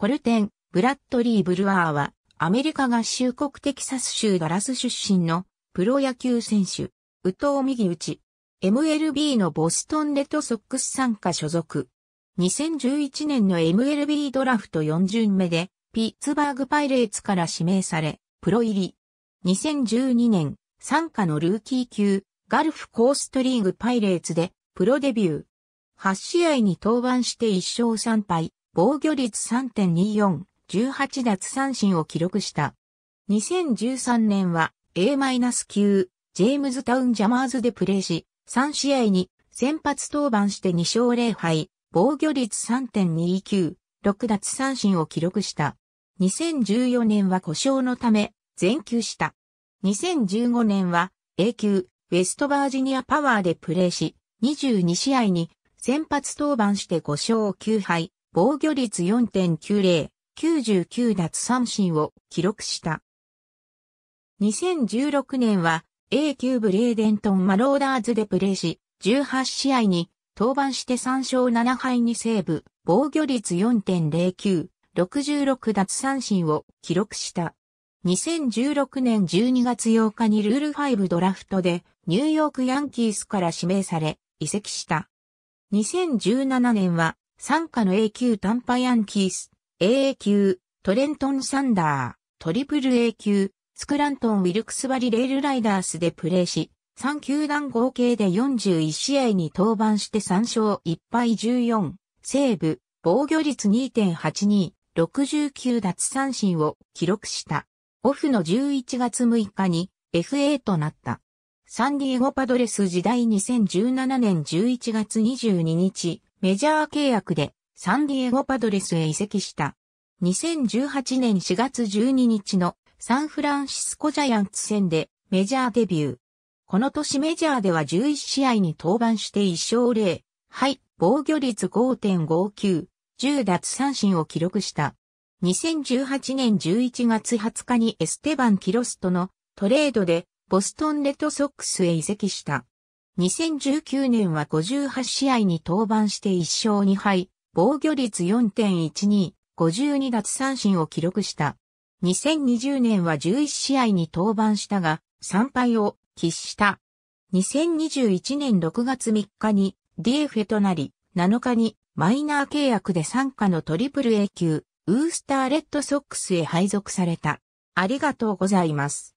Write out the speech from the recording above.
コルテン、ブラッドリー・ブルワーは、アメリカ合衆国テキサス州ダラス出身のプロ野球選手、ウト藤右ち、MLB のボストンレッドソックス参加所属。2011年の MLB ドラフト4巡目で、ピッツバーグパイレーツから指名され、プロ入り。2012年、参加のルーキー級、ガルフコーストリーグパイレーツで、プロデビュー。8試合に登板して1勝3敗、防御率3.24、18奪三振を記録した。2013年は A-9、ジェームズタウンジャマーズでプレーし、3試合に先発登板して2勝0敗、防御率3.29、6奪三振を記録した。2014年は故障のため、全休した。2015年は A 級、ウェストバージニアパワーでプレーし、22試合に先発登板して5勝9敗、防御率4.90、99奪三振を記録した。2016年は A 級ブレーデントンマローダーズでプレーし、18試合に登板して3勝7敗にセーブ、防御率4.09、66奪三振を記録した。2016年12月8日にルール5ドラフトでニューヨークヤンキースから指名され移籍した。2017年は参加の A 級タンパヤンキース、AA 級、トレントンサンダー、トリプル A 級、スクラントン・ウィルクスバリ・レールライダースでプレーし、3球団合計で41試合に登板して3勝1敗14、セーブ、防御率2.82、69奪三振を記録した。オフの11月6日に FA となった。サンディエゴパドレス時代2017年11月22日、メジャー契約でサンディエゴパドレスへ移籍した。2018年4月12日のサンフランシスコジャイアンツ戦でメジャーデビュー。この年メジャーでは11試合に登板して1勝0敗、防御率5.59、10奪三振を記録した。2018年11月20日にエステバン・キロスとのトレードでボストンレッドソックスへ移籍した。2019年は58試合に登板して1勝2敗、防御率4.12、52奪三振を記録した。2020年は11試合に登板したが、3敗を喫した。2021年6月3日に DF となり、7日にマイナー契約で参加のトリプル A 級、ウースターレッドソックスへ配属された。ありがとうございます。